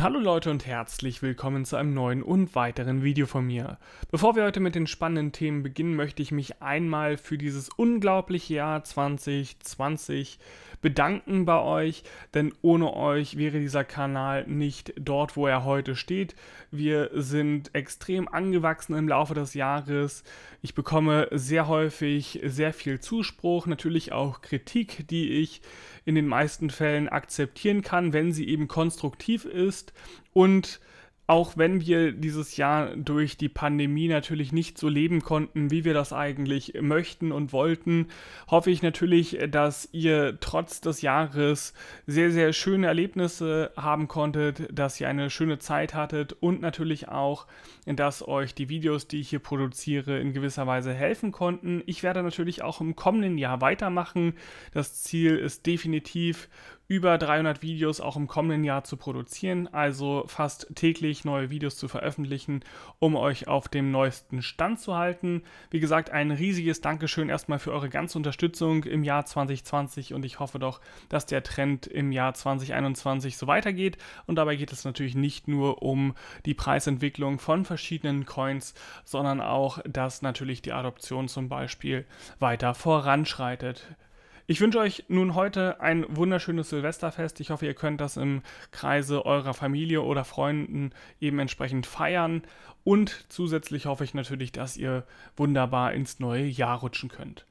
Hallo Leute und herzlich willkommen zu einem neuen und weiteren Video von mir. Bevor wir heute mit den spannenden Themen beginnen, möchte ich mich einmal für dieses unglaubliche Jahr 2020 bedanken bei euch, denn ohne euch wäre dieser Kanal nicht dort, wo er heute steht. Wir sind extrem angewachsen im Laufe des Jahres. Ich bekomme sehr häufig sehr viel Zuspruch, natürlich auch Kritik, die ich in den meisten Fällen akzeptieren kann, wenn sie eben konstruktiv ist und auch wenn wir dieses Jahr durch die Pandemie natürlich nicht so leben konnten, wie wir das eigentlich möchten und wollten, hoffe ich natürlich, dass ihr trotz des Jahres sehr, sehr schöne Erlebnisse haben konntet, dass ihr eine schöne Zeit hattet und natürlich auch, dass euch die Videos, die ich hier produziere, in gewisser Weise helfen konnten. Ich werde natürlich auch im kommenden Jahr weitermachen. Das Ziel ist definitiv, über 300 Videos auch im kommenden Jahr zu produzieren, also fast täglich neue Videos zu veröffentlichen, um euch auf dem neuesten Stand zu halten. Wie gesagt, ein riesiges Dankeschön erstmal für eure ganze Unterstützung im Jahr 2020 und ich hoffe doch, dass der Trend im Jahr 2021 so weitergeht. Und dabei geht es natürlich nicht nur um die Preisentwicklung von verschiedenen Coins, sondern auch, dass natürlich die Adoption zum Beispiel weiter voranschreitet. Ich wünsche euch nun heute ein wunderschönes Silvesterfest. Ich hoffe, ihr könnt das im Kreise eurer Familie oder Freunden eben entsprechend feiern. Und zusätzlich hoffe ich natürlich, dass ihr wunderbar ins neue Jahr rutschen könnt.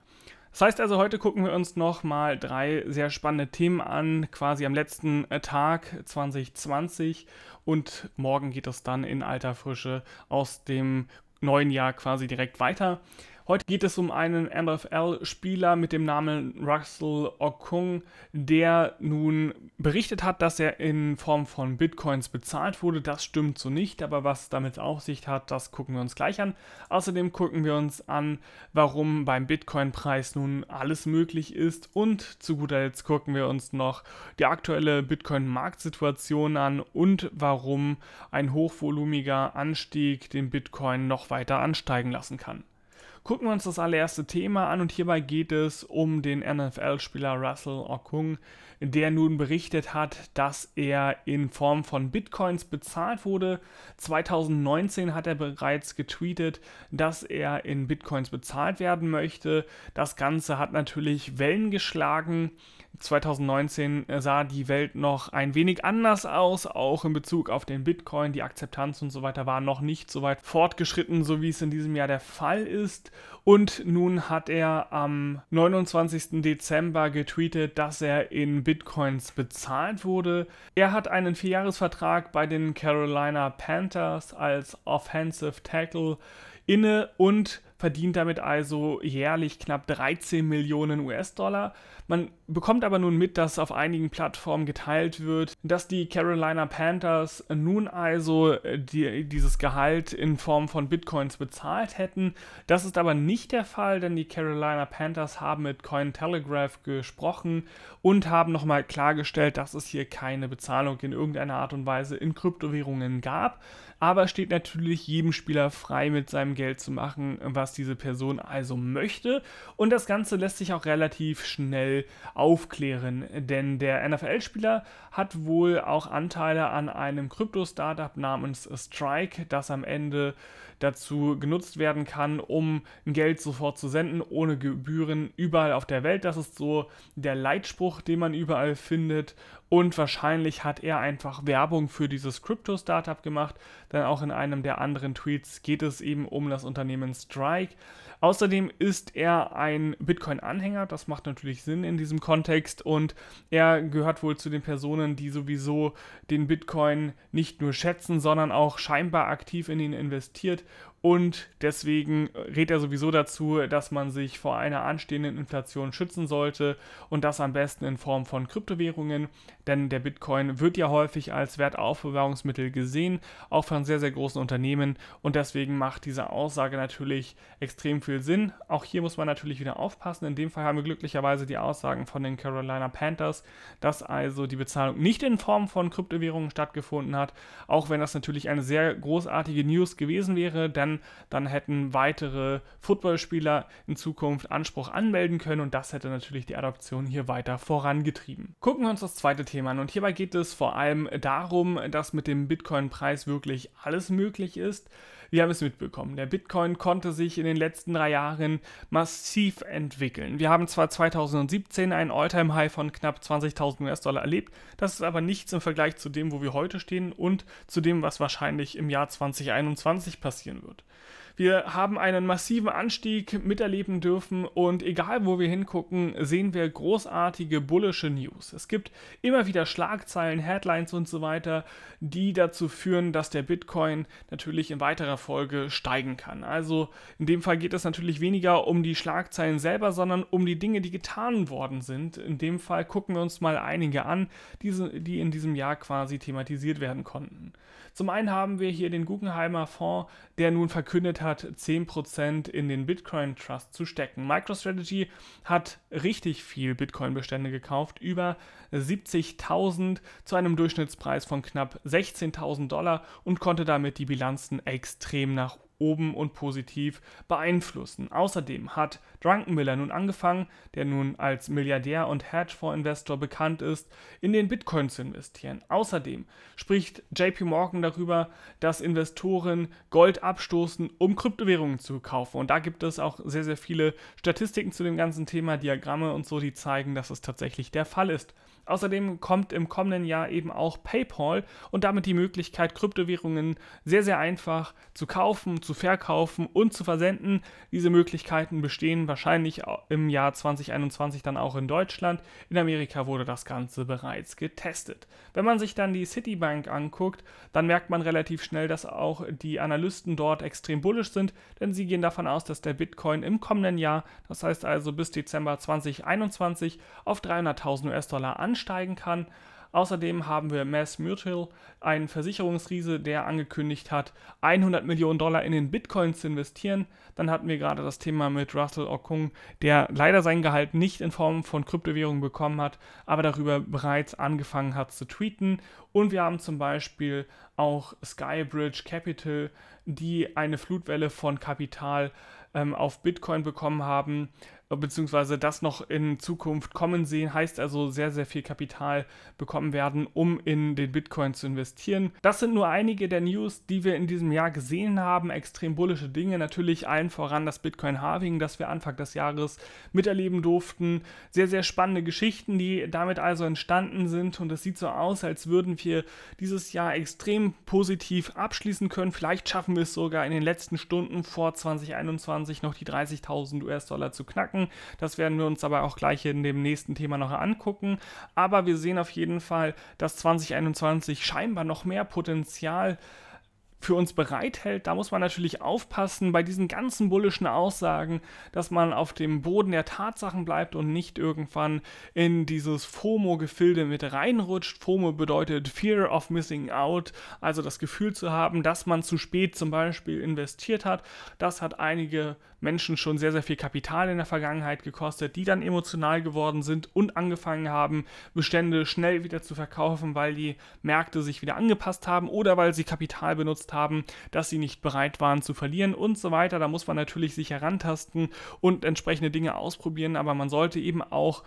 Das heißt also, heute gucken wir uns nochmal drei sehr spannende Themen an, quasi am letzten äh, Tag 2020 und morgen geht es dann in alter Frische aus dem neuen Jahr quasi direkt weiter. Heute geht es um einen NFL-Spieler mit dem Namen Russell Okung, der nun berichtet hat, dass er in Form von Bitcoins bezahlt wurde. Das stimmt so nicht, aber was damit auf sich hat, das gucken wir uns gleich an. Außerdem gucken wir uns an, warum beim Bitcoin-Preis nun alles möglich ist und zu guter Letzt gucken wir uns noch die aktuelle Bitcoin-Marktsituation an und warum ein hochvolumiger Anstieg den Bitcoin noch weiter ansteigen lassen kann. Gucken wir uns das allererste Thema an und hierbei geht es um den NFL-Spieler Russell Okung, der nun berichtet hat, dass er in Form von Bitcoins bezahlt wurde. 2019 hat er bereits getweetet, dass er in Bitcoins bezahlt werden möchte. Das Ganze hat natürlich Wellen geschlagen. 2019 äh, sah die Welt noch ein wenig anders aus, auch in Bezug auf den Bitcoin. Die Akzeptanz und so weiter war noch nicht so weit fortgeschritten, so wie es in diesem Jahr der Fall ist. Und nun hat er am 29. Dezember getweetet, dass er in Bitcoins bezahlt wurde. Er hat einen Vierjahresvertrag bei den Carolina Panthers als Offensive Tackle inne und verdient damit also jährlich knapp 13 Millionen US-Dollar. Man bekommt aber nun mit, dass auf einigen Plattformen geteilt wird, dass die Carolina Panthers nun also äh, die, dieses Gehalt in Form von Bitcoins bezahlt hätten. Das ist aber nicht der Fall, denn die Carolina Panthers haben mit Cointelegraph gesprochen und haben nochmal klargestellt, dass es hier keine Bezahlung in irgendeiner Art und Weise in Kryptowährungen gab aber steht natürlich jedem Spieler frei, mit seinem Geld zu machen, was diese Person also möchte. Und das Ganze lässt sich auch relativ schnell aufklären, denn der NFL-Spieler hat wohl auch Anteile an einem Krypto-Startup namens Strike, das am Ende dazu genutzt werden kann, um Geld sofort zu senden, ohne Gebühren, überall auf der Welt. Das ist so der Leitspruch, den man überall findet. Und wahrscheinlich hat er einfach Werbung für dieses Crypto-Startup gemacht. Dann auch in einem der anderen Tweets geht es eben um das Unternehmen Strike. Außerdem ist er ein Bitcoin-Anhänger, das macht natürlich Sinn in diesem Kontext und er gehört wohl zu den Personen, die sowieso den Bitcoin nicht nur schätzen, sondern auch scheinbar aktiv in ihn investiert und deswegen rät er sowieso dazu, dass man sich vor einer anstehenden Inflation schützen sollte und das am besten in Form von Kryptowährungen, denn der Bitcoin wird ja häufig als Wertaufbewahrungsmittel gesehen, auch von sehr, sehr großen Unternehmen und deswegen macht diese Aussage natürlich extrem viel Sinn. Auch hier muss man natürlich wieder aufpassen. In dem Fall haben wir glücklicherweise die Aussagen von den Carolina Panthers, dass also die Bezahlung nicht in Form von Kryptowährungen stattgefunden hat, auch wenn das natürlich eine sehr großartige News gewesen wäre, denn wären, dann hätten weitere Footballspieler in Zukunft Anspruch anmelden können und das hätte natürlich die Adoption hier weiter vorangetrieben. Gucken wir uns das zweite Thema an und hierbei geht es vor allem darum, dass mit dem Bitcoin-Preis wirklich alles möglich ist. Wir haben es mitbekommen. Der Bitcoin konnte sich in den letzten drei Jahren massiv entwickeln. Wir haben zwar 2017 einen All-Time-High von knapp 20.000 US-Dollar erlebt, das ist aber nichts im Vergleich zu dem, wo wir heute stehen und zu dem, was wahrscheinlich im Jahr 2021 passieren wird. Wir haben einen massiven Anstieg miterleben dürfen und egal wo wir hingucken, sehen wir großartige bullische News. Es gibt immer wieder Schlagzeilen, Headlines und so weiter, die dazu führen, dass der Bitcoin natürlich in weiterer Folge steigen kann. Also in dem Fall geht es natürlich weniger um die Schlagzeilen selber, sondern um die Dinge, die getan worden sind. In dem Fall gucken wir uns mal einige an, die in diesem Jahr quasi thematisiert werden konnten. Zum einen haben wir hier den Guggenheimer Fonds, der nun verkündet hat, hat, 10% in den Bitcoin Trust zu stecken. MicroStrategy hat richtig viel Bitcoin-Bestände gekauft, über 70.000 zu einem Durchschnittspreis von knapp 16.000 Dollar und konnte damit die Bilanzen extrem nach oben und positiv beeinflussen. Außerdem hat Druckenmiller nun angefangen, der nun als Milliardär und Hedgefonds-Investor bekannt ist, in den Bitcoin zu investieren. Außerdem spricht JP Morgan darüber, dass Investoren Gold abstoßen, um Kryptowährungen zu kaufen. Und da gibt es auch sehr, sehr viele Statistiken zu dem ganzen Thema, Diagramme und so, die zeigen, dass es tatsächlich der Fall ist. Außerdem kommt im kommenden Jahr eben auch PayPal und damit die Möglichkeit, Kryptowährungen sehr, sehr einfach zu kaufen, zu verkaufen und zu versenden. Diese Möglichkeiten bestehen wahrscheinlich im Jahr 2021 dann auch in Deutschland. In Amerika wurde das Ganze bereits getestet. Wenn man sich dann die Citibank anguckt, dann merkt man relativ schnell, dass auch die Analysten dort extrem bullisch sind, denn sie gehen davon aus, dass der Bitcoin im kommenden Jahr, das heißt also bis Dezember 2021, auf 300.000 US-Dollar ansteigt einsteigen kann. Außerdem haben wir Mass Mutual, einen Versicherungsriese, der angekündigt hat, 100 Millionen Dollar in den Bitcoin zu investieren. Dann hatten wir gerade das Thema mit Russell Okung, der leider sein Gehalt nicht in Form von Kryptowährungen bekommen hat, aber darüber bereits angefangen hat zu tweeten. Und wir haben zum Beispiel auch Skybridge Capital, die eine Flutwelle von Kapital ähm, auf Bitcoin bekommen haben, beziehungsweise das noch in Zukunft kommen sehen, heißt also sehr, sehr viel Kapital bekommen werden, um in den Bitcoin zu investieren. Das sind nur einige der News, die wir in diesem Jahr gesehen haben. Extrem bullische Dinge, natürlich allen voran das bitcoin harving das wir Anfang des Jahres miterleben durften. Sehr, sehr spannende Geschichten, die damit also entstanden sind und es sieht so aus, als würden wir dieses Jahr extrem positiv abschließen können. Vielleicht schaffen wir es sogar in den letzten Stunden vor 2021 noch die 30.000 US-Dollar zu knacken. Das werden wir uns aber auch gleich in dem nächsten Thema noch angucken. Aber wir sehen auf jeden Fall, dass 2021 scheinbar noch mehr Potenzial hat für uns bereithält. Da muss man natürlich aufpassen bei diesen ganzen bullischen Aussagen, dass man auf dem Boden der Tatsachen bleibt und nicht irgendwann in dieses FOMO-Gefilde mit reinrutscht. FOMO bedeutet Fear of Missing Out, also das Gefühl zu haben, dass man zu spät zum Beispiel investiert hat. Das hat einige Menschen schon sehr, sehr viel Kapital in der Vergangenheit gekostet, die dann emotional geworden sind und angefangen haben, Bestände schnell wieder zu verkaufen, weil die Märkte sich wieder angepasst haben oder weil sie Kapital benutzt haben, das sie nicht bereit waren zu verlieren und so weiter. Da muss man natürlich sich herantasten und entsprechende Dinge ausprobieren, aber man sollte eben auch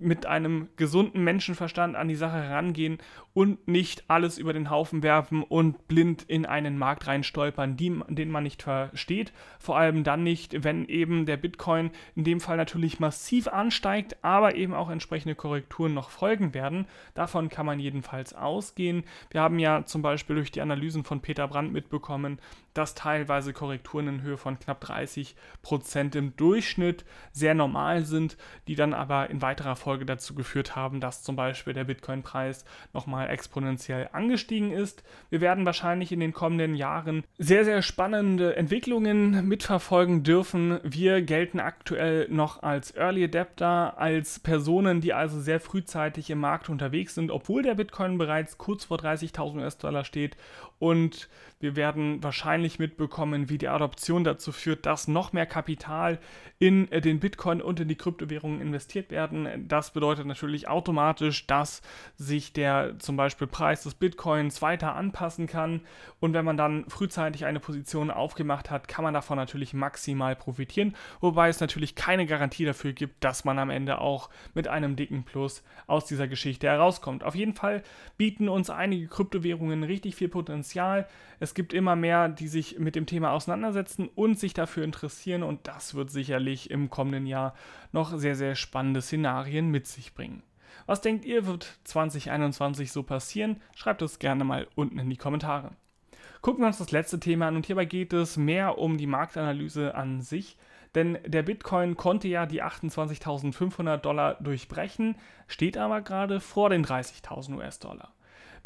mit einem gesunden Menschenverstand an die Sache herangehen und nicht alles über den Haufen werfen und blind in einen Markt reinstolpern, die, den man nicht versteht. Vor allem dann nicht, wenn eben der Bitcoin in dem Fall natürlich massiv ansteigt, aber eben auch entsprechende Korrekturen noch folgen werden. Davon kann man jedenfalls ausgehen. Wir haben ja zum Beispiel durch die Analysen von Peter Brandt mitbekommen, dass teilweise Korrekturen in Höhe von knapp 30 Prozent im Durchschnitt sehr normal sind, die dann aber in weiterer Folge Folge dazu geführt haben, dass zum Beispiel der Bitcoin-Preis nochmal exponentiell angestiegen ist. Wir werden wahrscheinlich in den kommenden Jahren sehr, sehr spannende Entwicklungen mitverfolgen dürfen. Wir gelten aktuell noch als Early Adapter, als Personen, die also sehr frühzeitig im Markt unterwegs sind, obwohl der Bitcoin bereits kurz vor 30.000 US-Dollar steht und wir werden wahrscheinlich mitbekommen, wie die Adoption dazu führt, dass noch mehr Kapital in äh, den Bitcoin und in die Kryptowährungen investiert werden. Das bedeutet natürlich automatisch, dass sich der zum Beispiel Preis des Bitcoins weiter anpassen kann. Und wenn man dann frühzeitig eine Position aufgemacht hat, kann man davon natürlich maximal profitieren, wobei es natürlich keine Garantie dafür gibt, dass man am Ende auch mit einem dicken Plus aus dieser Geschichte herauskommt. Auf jeden Fall bieten uns einige Kryptowährungen richtig viel Potenzial Potenzial. Es gibt immer mehr, die sich mit dem Thema auseinandersetzen und sich dafür interessieren und das wird sicherlich im kommenden Jahr noch sehr, sehr spannende Szenarien mit sich bringen. Was denkt ihr, wird 2021 so passieren? Schreibt es gerne mal unten in die Kommentare. Gucken wir uns das letzte Thema an und hierbei geht es mehr um die Marktanalyse an sich. Denn der Bitcoin konnte ja die 28.500 Dollar durchbrechen, steht aber gerade vor den 30.000 US-Dollar.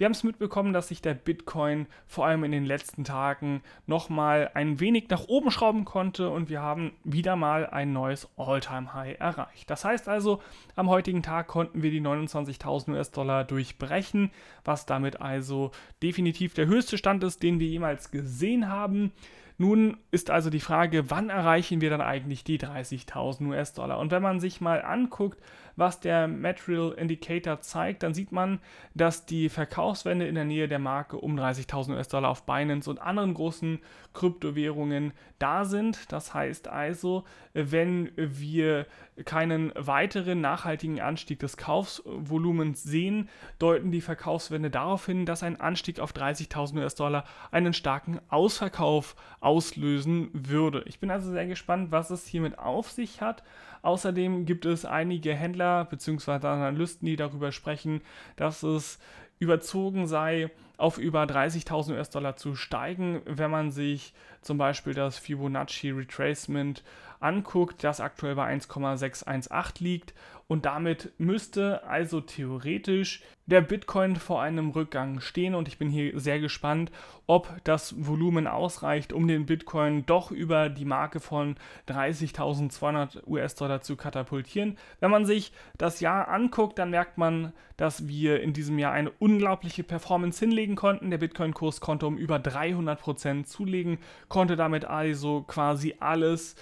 Wir haben es mitbekommen, dass sich der Bitcoin vor allem in den letzten Tagen nochmal ein wenig nach oben schrauben konnte und wir haben wieder mal ein neues All-Time-High erreicht. Das heißt also, am heutigen Tag konnten wir die 29.000 US-Dollar durchbrechen, was damit also definitiv der höchste Stand ist, den wir jemals gesehen haben. Nun ist also die Frage, wann erreichen wir dann eigentlich die 30.000 US-Dollar? Und wenn man sich mal anguckt, was der Material Indicator zeigt, dann sieht man, dass die Verkaufswende in der Nähe der Marke um 30.000 US-Dollar auf Binance und anderen großen Kryptowährungen da sind. Das heißt also, wenn wir keinen weiteren nachhaltigen Anstieg des Kaufsvolumens sehen, deuten die Verkaufswende darauf hin, dass ein Anstieg auf 30.000 US-Dollar einen starken Ausverkauf auslösen würde. Ich bin also sehr gespannt, was es hiermit auf sich hat. Außerdem gibt es einige Händler bzw. Analysten, die darüber sprechen, dass es überzogen sei, auf über 30.000 US-Dollar zu steigen. Wenn man sich zum Beispiel das Fibonacci Retracement anguckt, das aktuell bei 1,618 liegt und damit müsste also theoretisch der Bitcoin vor einem Rückgang stehen und ich bin hier sehr gespannt, ob das Volumen ausreicht, um den Bitcoin doch über die Marke von 30.200 US-Dollar zu katapultieren. Wenn man sich das Jahr anguckt, dann merkt man, dass wir in diesem Jahr eine unglaubliche Performance hinlegen zulegen konnten. Der Bitcoin-Kurs konnte um über 300% Prozent zulegen, konnte damit also quasi alles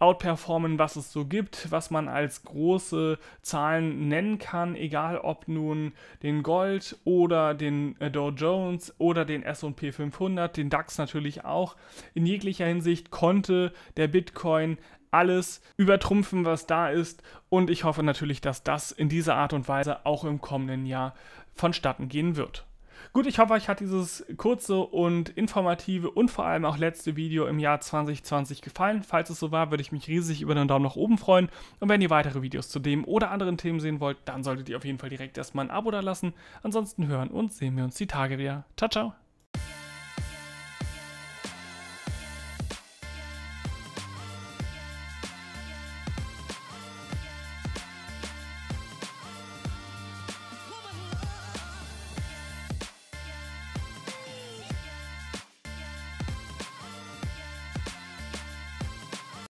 outperformen, was es so gibt, was man als große Zahlen nennen kann, egal ob nun den Gold oder den äh, Dow Jones oder den S&P 500, den DAX natürlich auch. In jeglicher Hinsicht konnte der Bitcoin alles übertrumpfen, was da ist und ich hoffe natürlich, dass das in dieser Art und Weise auch im kommenden Jahr vonstatten gehen wird. Gut, ich hoffe, euch hat dieses kurze und informative und vor allem auch letzte Video im Jahr 2020 gefallen. Falls es so war, würde ich mich riesig über einen Daumen nach oben freuen. Und wenn ihr weitere Videos zu dem oder anderen Themen sehen wollt, dann solltet ihr auf jeden Fall direkt erstmal ein Abo da lassen. Ansonsten hören und sehen wir uns die Tage wieder. Ciao, ciao!